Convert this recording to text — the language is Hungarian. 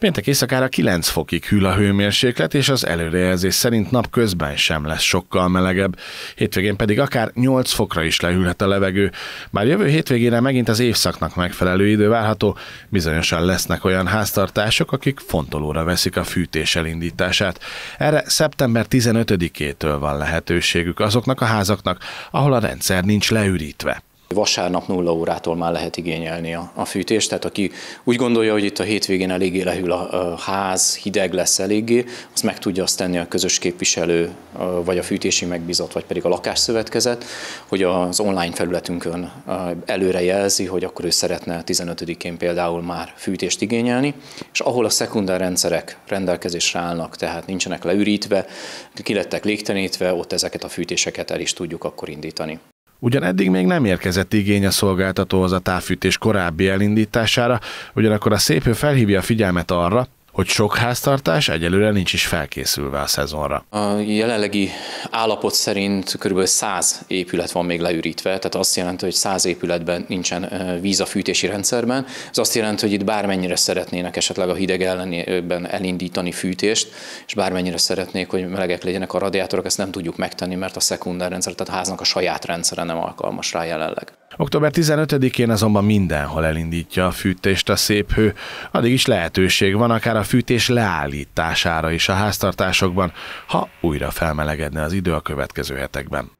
Péntek éjszakára 9 fokig hűl a hőmérséklet, és az előrejelzés szerint napközben sem lesz sokkal melegebb, hétvégén pedig akár 8 fokra is lehűlhet a levegő. Bár jövő hétvégére megint az évszaknak megfelelő idő várható, bizonyosan lesznek olyan háztartások, akik fontolóra veszik a fűtés elindítását. Erre szeptember 15-től van lehetőségük azoknak a házaknak, ahol a rendszer nincs leürítve. Vasárnap nulla órától már lehet igényelni a, fűtést, tehát aki úgy gondolja, hogy itt a hétvégén eléggé lehűl a, ház, hideg lesz eléggé, azt meg tudja azt tenni a közös képviselő, vagy a fűtési megbízott, vagy pedig a lakásszövetkezet, hogy az online felületünkön előre jelzi, hogy akkor ő szeretne 15-én például már fűtést igényelni, és ahol a szekundár rendszerek rendelkezésre állnak, tehát nincsenek leürítve, kilettek légtenítve, ott ezeket a fűtéseket el is tudjuk akkor indítani. Ugyan eddig még nem érkezett igény a szolgáltatóhoz a távfűtés korábbi elindítására, ugyanakkor a szép felhívja a figyelmet arra, hogy sok háztartás egyelőre nincs is felkészülve a szezonra. A jelenlegi állapot szerint kb. 100 épület van még leürítve, tehát azt jelenti, hogy 100 épületben nincsen víz a fűtési rendszerben. Ez azt jelenti, hogy itt bármennyire szeretnének esetleg a hideg ellenében elindítani fűtést, és bármennyire szeretnék, hogy melegek legyenek a radiátorok, ezt nem tudjuk megtenni, mert a szekundár rendszer, tehát a háznak a saját rendszere nem alkalmas rá jelenleg. Október 15-én azonban mindenhol elindítja a fűtést a szép hő, addig is lehetőség van akár a fűtés leállítására is a háztartásokban, ha újra felmelegedne az idő a következő hetekben.